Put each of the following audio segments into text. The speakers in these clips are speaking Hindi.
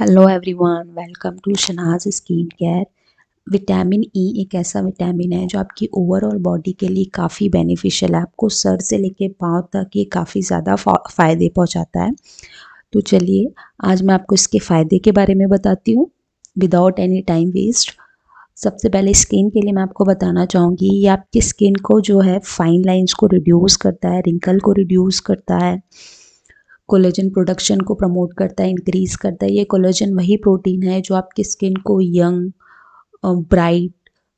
hello everyone welcome to Shahnaz skin care vitamin E e एक ऐसा विटामिन है जो आपकी ओवरऑल बॉडी के लिए काफ़ी बेनिफिशियल है आपको सर से लेके पाँव तक ये काफ़ी ज़्यादा फ़ायदे पहुंचाता है तो चलिए आज मैं आपको इसके फ़ायदे के बारे में बताती हूँ विदाउट एनी टाइम वेस्ट सबसे पहले स्किन के लिए मैं आपको बताना चाहूँगी ये आपकी स्किन को जो है फाइन लाइन्स को रिड्यूस करता है रिंकल को रिड्यूस करता है कोलेजन प्रोडक्शन को प्रमोट करता है इंक्रीज़ करता है ये कोलेजन वही प्रोटीन है जो आपकी स्किन को यंग ब्राइट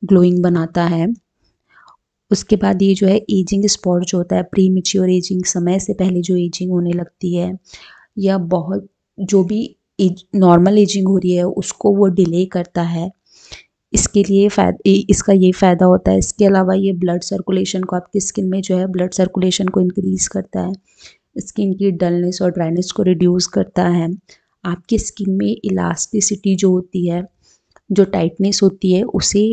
ग्लोइंग बनाता है उसके बाद ये जो है एजिंग स्पॉट जो होता है प्री मिच्योर एजिंग समय से पहले जो एजिंग होने लगती है या बहुत जो भी एज नॉर्मल एजिंग हो रही है उसको वो डिले करता है इसके लिए फ़ायदा इसका ये फ़ायदा होता है इसके अलावा ये ब्लड सर्कुलेशन को आपकी स्किन में जो है ब्लड सर्कुलेशन को इंक्रीज़ करता है स्किन की डलनेस और ड्राइनेस को रिड्यूस करता है आपकी स्किन में इलास्टिसिटी जो होती है जो टाइटनेस होती है उसे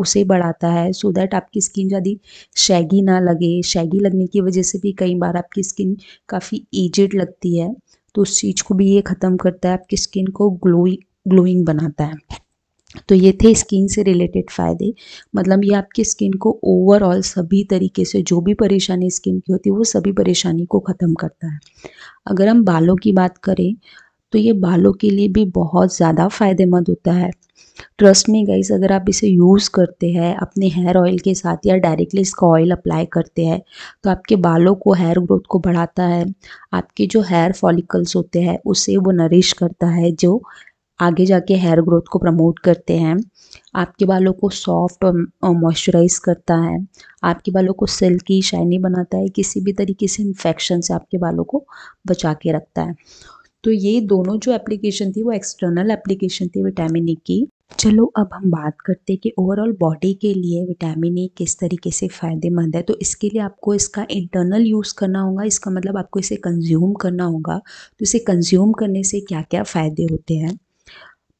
उसे बढ़ाता है सो so दैट आपकी स्किन ज़्यादा शैगी ना लगे शैगी लगने की वजह से भी कई बार आपकी स्किन काफ़ी एजड लगती है तो उस चीज़ को भी ये ख़त्म करता है आपकी स्किन को ग्लोई ग्लोइंग बनाता है तो ये थे स्किन से रिलेटेड फ़ायदे मतलब ये आपकी स्किन को ओवरऑल सभी तरीके से जो भी परेशानी स्किन की होती है वो सभी परेशानी को ख़त्म करता है अगर हम बालों की बात करें तो ये बालों के लिए भी बहुत ज़्यादा फ़ायदेमंद होता है ट्रस्ट में गाइस अगर आप इसे यूज़ करते हैं अपने हेयर ऑयल के साथ या डायरेक्टली इसका ऑयल अप्लाई करते हैं तो आपके बालों को हेयर ग्रोथ को बढ़ाता है आपके जो हेयर फॉलिकल्स होते हैं उसे वो नरिश करता है जो आगे जाके हेयर ग्रोथ को प्रमोट करते हैं आपके बालों को सॉफ्ट और मॉइस्चराइज करता है आपके बालों को सिल्की शाइनी बनाता है किसी भी तरीके से इन्फेक्शन से आपके बालों को बचा के रखता है तो ये दोनों जो एप्लीकेशन थी वो एक्सटर्नल एप्लीकेशन थी विटामिन ई e की चलो अब हम बात करते हैं कि ओवरऑल बॉडी के लिए विटामिन ई e किस तरीके से फ़ायदेमंद है तो इसके लिए आपको इसका इंटरनल यूज़ करना होगा इसका मतलब आपको इसे कंज्यूम करना होगा तो इसे कंज्यूम करने से क्या क्या फ़ायदे होते हैं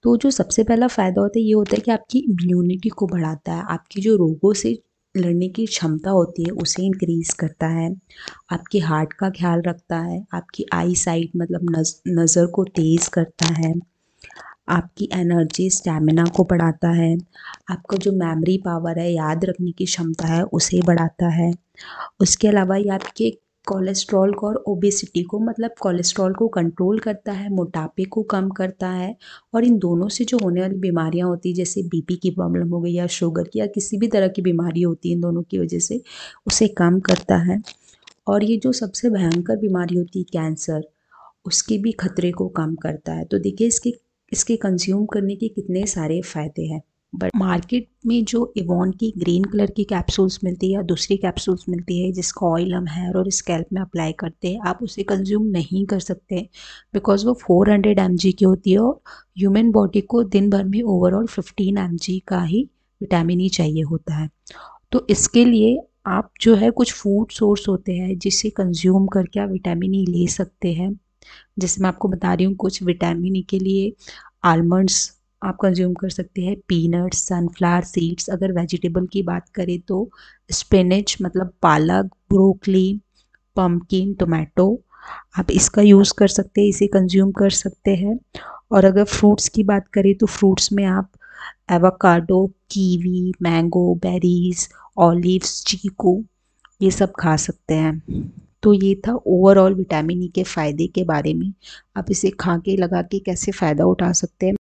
तो जो सबसे पहला फ़ायदा होता है ये होता है कि आपकी इम्यूनिटी को बढ़ाता है आपकी जो रोगों से लड़ने की क्षमता होती है उसे इंक्रीज़ करता है आपके हार्ट का ख्याल रखता है आपकी आई साइट मतलब नज नज़र को तेज़ करता है आपकी एनर्जी स्टैमिना को बढ़ाता है आपका जो मेमोरी पावर है याद रखने की क्षमता है उसे बढ़ाता है उसके अलावा ये आपके कोलेस्ट्रॉल को और ओबेसिटी को मतलब कोलेस्ट्रॉल को कंट्रोल करता है मोटापे को कम करता है और इन दोनों से जो होने वाली बीमारियां होती है जैसे बीपी की प्रॉब्लम हो गई या शुगर की या किसी भी तरह की बीमारी होती है इन दोनों की वजह से उसे कम करता है और ये जो सबसे भयंकर बीमारी होती है कैंसर उसके भी खतरे को कम करता है तो देखिए इसके इसके कंज्यूम करने के कितने सारे फ़ायदे हैं बट मार्केट में जो इवॉन की ग्रीन कलर की कैप्सूल्स मिलती है या दूसरी कैप्सूल्स मिलती है जिसका ऑयल हम हेयर और स्कैल्प में अप्लाई करते हैं आप उसे कंज्यूम नहीं कर सकते बिकॉज वो 400 हंड्रेड की होती है और ह्यूमन बॉडी को दिन भर में ओवरऑल 15 एम का ही विटामिन ई e चाहिए होता है तो इसके लिए आप जो है कुछ फूड सोर्स होते हैं जिसे कंज्यूम करके आप विटामिन ई e ले सकते हैं जैसे मैं आपको बता रही हूँ कुछ विटामिन ई e के लिए आलमंड्स आप कंज्यूम कर सकते हैं पीनट्स सनफ्लावर सीड्स अगर वेजिटेबल की बात करें तो स्पिनच मतलब पालक ब्रोकली पम्पकिन टोमेटो आप इसका यूज़ कर सकते हैं इसे कंज्यूम कर सकते हैं और अगर फ्रूट्स की बात करें तो फ्रूट्स में आप avocado kiwi mango berries olives चीकू ये सब खा सकते हैं तो ये था ओवरऑल विटामिन ई के फ़ायदे के बारे में आप इसे खा के लगा के कैसे फ़ायदा उठा सकते हैं